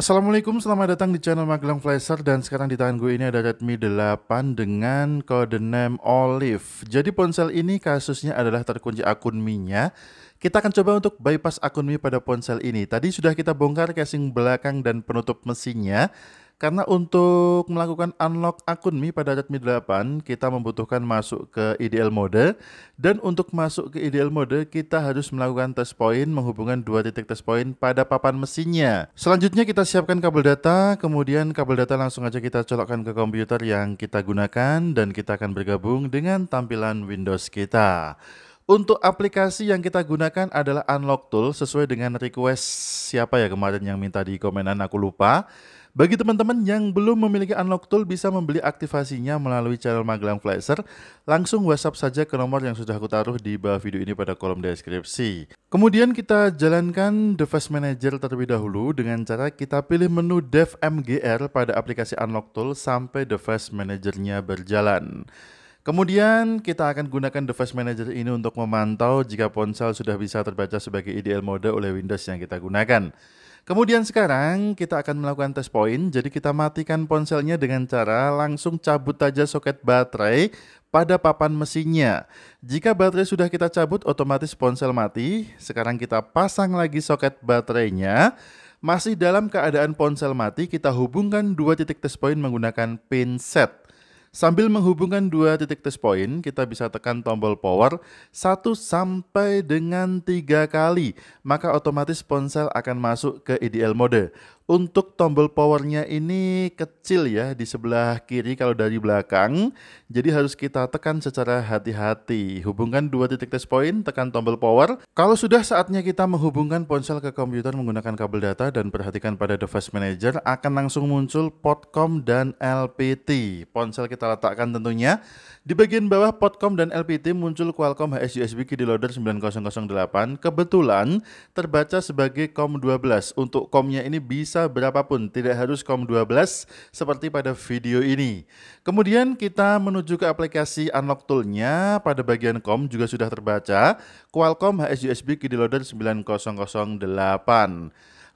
Assalamualaikum, selamat datang di channel Magelang Flasher dan sekarang di tangan gue ini ada Redmi 8 dengan kode name Olive. Jadi ponsel ini kasusnya adalah terkunci akun Mi-nya. Kita akan coba untuk bypass akun Mi pada ponsel ini. Tadi sudah kita bongkar casing belakang dan penutup mesinnya. Karena untuk melakukan unlock akun Mi pada Redmi 8, kita membutuhkan masuk ke IDL mode. Dan untuk masuk ke IDL mode, kita harus melakukan test point menghubungkan dua titik test point pada papan mesinnya. Selanjutnya kita siapkan kabel data, kemudian kabel data langsung aja kita colokkan ke komputer yang kita gunakan dan kita akan bergabung dengan tampilan Windows kita. Untuk aplikasi yang kita gunakan adalah Unlock Tool sesuai dengan request siapa ya kemarin yang minta di komenan aku lupa. Bagi teman-teman yang belum memiliki unlock tool bisa membeli aktivasinya melalui channel Magelang Flasher. Langsung WhatsApp saja ke nomor yang sudah aku taruh di bawah video ini pada kolom deskripsi. Kemudian kita jalankan device manager terlebih dahulu dengan cara kita pilih menu dev MGR pada aplikasi unlock tool sampai device manajernya berjalan. Kemudian kita akan gunakan device manager ini untuk memantau jika ponsel sudah bisa terbaca sebagai IDL mode oleh Windows yang kita gunakan. Kemudian sekarang kita akan melakukan test point. Jadi kita matikan ponselnya dengan cara langsung cabut saja soket baterai pada papan mesinnya. Jika baterai sudah kita cabut otomatis ponsel mati. Sekarang kita pasang lagi soket baterainya. Masih dalam keadaan ponsel mati, kita hubungkan dua titik test point menggunakan pin set. Sambil menghubungkan dua titik test point, kita bisa tekan tombol power 1 sampai dengan tiga kali, maka otomatis ponsel akan masuk ke EDL mode. Untuk tombol powernya ini kecil ya di sebelah kiri kalau dari belakang. Jadi harus kita tekan secara hati-hati. Hubungkan dua titik test point, tekan tombol power. Kalau sudah saatnya kita menghubungkan ponsel ke komputer menggunakan kabel data dan perhatikan pada device manager akan langsung muncul Potcom dan LPT. Ponsel kita letakkan tentunya. Di bagian bawah Potcom dan LPT muncul Qualcomm HSUSB Key Loader 9008. Kebetulan terbaca sebagai COM12. Untuk COM-nya ini bisa bisa berapapun, tidak harus COM 12 seperti pada video ini. Kemudian kita menuju ke aplikasi Unlock Tool-nya, pada bagian COM juga sudah terbaca, Qualcomm HSUSB KD Loader 9008.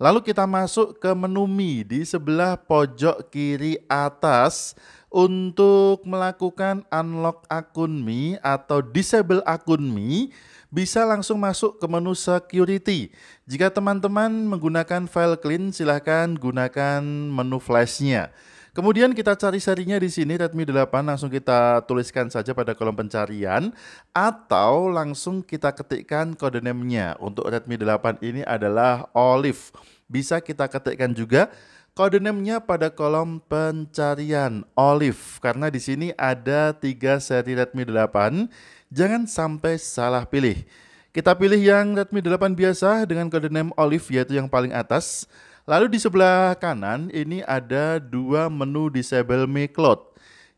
Lalu kita masuk ke menu Mi di sebelah pojok kiri atas untuk melakukan unlock akun Mi atau disable akun Mi bisa langsung masuk ke menu security. Jika teman-teman menggunakan file clean silahkan gunakan menu flashnya. Kemudian kita cari serinya di sini Redmi 8 langsung kita tuliskan saja pada kolom pencarian atau langsung kita ketikkan kode name-nya. Untuk Redmi 8 ini adalah Olive. Bisa kita ketikkan juga kode name-nya pada kolom pencarian Olive karena di sini ada tiga seri Redmi 8. Jangan sampai salah pilih. Kita pilih yang Redmi 8 biasa dengan kode name Olive yaitu yang paling atas. Lalu di sebelah kanan ini ada dua menu disable MiCloud.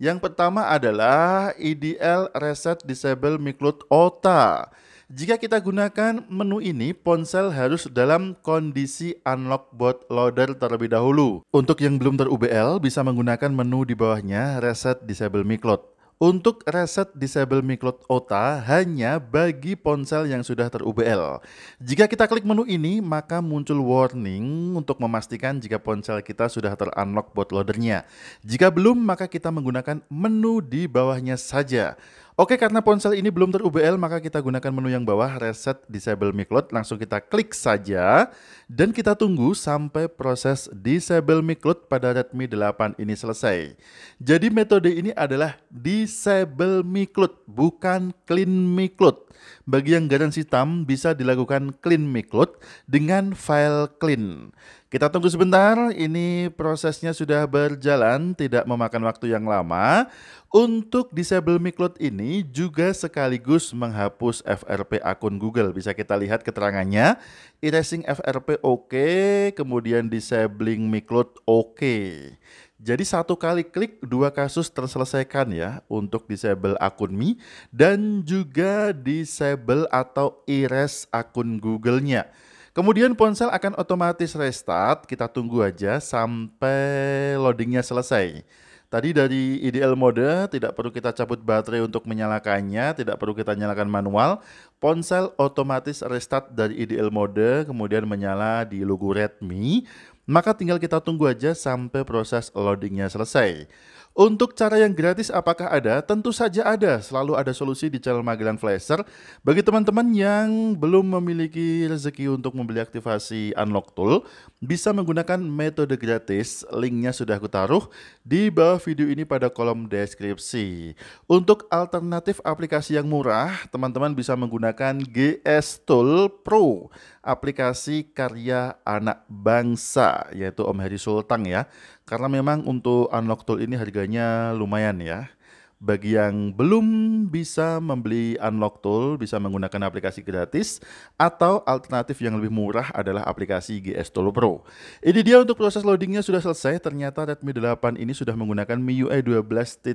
Yang pertama adalah IDL Reset Disable MiCloud OTA. Jika kita gunakan menu ini, ponsel harus dalam kondisi unlock boot loader terlebih dahulu. Untuk yang belum ter-UBL, bisa menggunakan menu di bawahnya Reset Disable MiCloud. Untuk reset disable Miklot OTA hanya bagi ponsel yang sudah ter-UBL. Jika kita klik menu ini, maka muncul warning untuk memastikan jika ponsel kita sudah ter-unlock bootloadernya. Jika belum, maka kita menggunakan menu di bawahnya saja. Oke, karena ponsel ini belum ter-UBL, maka kita gunakan menu yang bawah, Reset Disable MiCloud. Langsung kita klik saja, dan kita tunggu sampai proses Disable MiCloud pada Redmi 8 ini selesai. Jadi metode ini adalah Disable MiCloud, bukan Clean MiCloud. Bagi yang garansi hitam, bisa dilakukan Clean MiCloud dengan file clean. Kita tunggu sebentar, ini prosesnya sudah berjalan, tidak memakan waktu yang lama. Untuk disable miklot ini juga sekaligus menghapus FRP akun Google. Bisa kita lihat keterangannya, erasing FRP oke, okay, kemudian disabling miklot oke. Okay. Jadi satu kali klik dua kasus terselesaikan ya untuk disable akun Mi dan juga disable atau erase akun Google-nya. Kemudian ponsel akan otomatis restart, kita tunggu aja sampai loadingnya selesai. Tadi dari IDL mode tidak perlu kita cabut baterai untuk menyalakannya, tidak perlu kita nyalakan manual. Ponsel otomatis restart dari IDL mode kemudian menyala di logo Redmi. Maka tinggal kita tunggu aja sampai proses loadingnya selesai. Untuk cara yang gratis apakah ada? Tentu saja ada, selalu ada solusi di channel Magellan Flasher. Bagi teman-teman yang belum memiliki rezeki untuk membeli aktivasi Unlock Tool, bisa menggunakan metode gratis. Linknya sudah aku taruh di bawah video ini pada kolom deskripsi. Untuk alternatif aplikasi yang murah, teman-teman bisa menggunakan GS Tool Pro, aplikasi karya anak bangsa yaitu Om Heri Sultang ya. Karena memang untuk unlock tool ini harganya lumayan ya. Bagi yang belum bisa membeli unlock tool bisa menggunakan aplikasi gratis atau alternatif yang lebih murah adalah aplikasi GS Tool Pro. Ini dia untuk proses loadingnya sudah selesai. Ternyata Redmi 8 ini sudah menggunakan MIUI 12.5,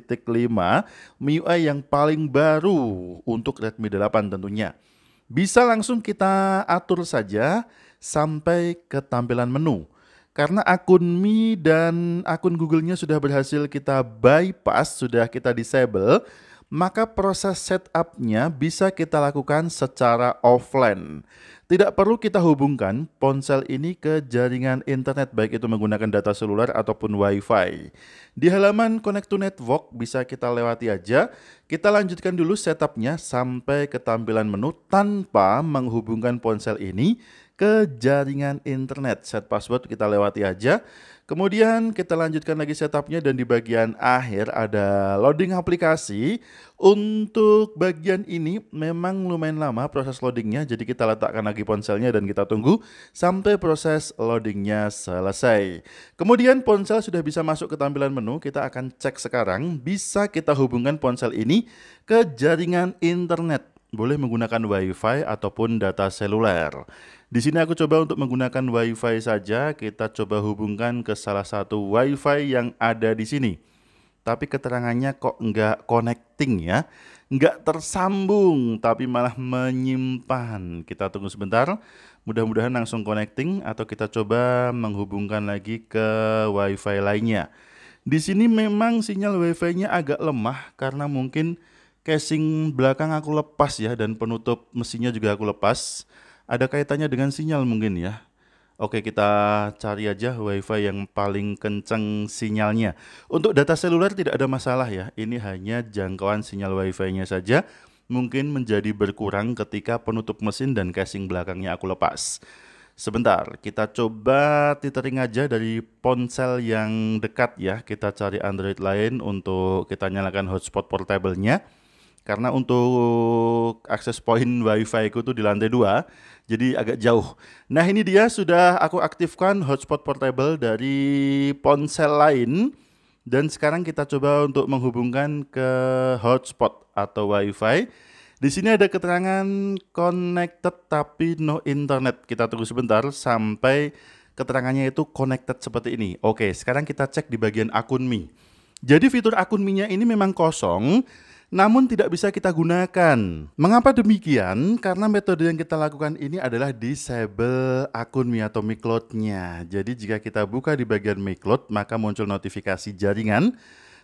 MIUI yang paling baru untuk Redmi 8 tentunya. Bisa langsung kita atur saja sampai ke tampilan menu karena akun Mi dan akun Google-nya sudah berhasil kita bypass, sudah kita disable, maka proses setup-nya bisa kita lakukan secara offline. Tidak perlu kita hubungkan ponsel ini ke jaringan internet baik itu menggunakan data seluler ataupun wifi. Di halaman connect to network bisa kita lewati aja. Kita lanjutkan dulu setup-nya sampai ke tampilan menu tanpa menghubungkan ponsel ini ke jaringan internet. Set password kita lewati aja. Kemudian kita lanjutkan lagi setupnya dan di bagian akhir ada loading aplikasi. Untuk bagian ini memang lumayan lama proses loadingnya, jadi kita letakkan lagi ponselnya dan kita tunggu sampai proses loadingnya selesai. Kemudian ponsel sudah bisa masuk ke tampilan menu, kita akan cek sekarang bisa kita hubungkan ponsel ini ke jaringan internet boleh menggunakan WiFi ataupun data seluler. Di sini aku coba untuk menggunakan WiFi saja, kita coba hubungkan ke salah satu WiFi yang ada di sini. Tapi keterangannya kok nggak connecting ya, nggak tersambung tapi malah menyimpan. Kita tunggu sebentar, mudah-mudahan langsung connecting atau kita coba menghubungkan lagi ke WiFi lainnya. Di sini memang sinyal WiFi-nya agak lemah karena mungkin casing belakang aku lepas ya dan penutup mesinnya juga aku lepas. Ada kaitannya dengan sinyal mungkin ya. Oke kita cari aja wifi yang paling kenceng sinyalnya. Untuk data seluler tidak ada masalah ya. Ini hanya jangkauan sinyal wifi-nya saja. Mungkin menjadi berkurang ketika penutup mesin dan casing belakangnya aku lepas. Sebentar, kita coba tethering aja dari ponsel yang dekat ya. Kita cari Android lain untuk kita nyalakan hotspot portable-nya karena untuk akses point wifi ku tuh di lantai dua jadi agak jauh nah ini dia sudah aku aktifkan hotspot portable dari ponsel lain dan sekarang kita coba untuk menghubungkan ke hotspot atau wifi di sini ada keterangan connected tapi no internet kita tunggu sebentar sampai keterangannya itu connected seperti ini oke sekarang kita cek di bagian akun Mi jadi fitur akun Mi-nya ini memang kosong namun tidak bisa kita gunakan. Mengapa demikian? Karena metode yang kita lakukan ini adalah disable akun Mi atau Mi Cloud-nya. Jadi jika kita buka di bagian Mi Cloud, maka muncul notifikasi jaringan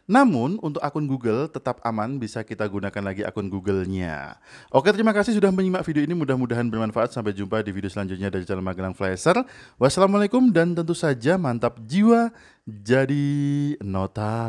namun, untuk akun Google tetap aman, bisa kita gunakan lagi akun Google-nya. Oke, terima kasih sudah menyimak video ini. Mudah-mudahan bermanfaat. Sampai jumpa di video selanjutnya dari channel Magelang Flasher. Wassalamualaikum dan tentu saja mantap jiwa jadi nota.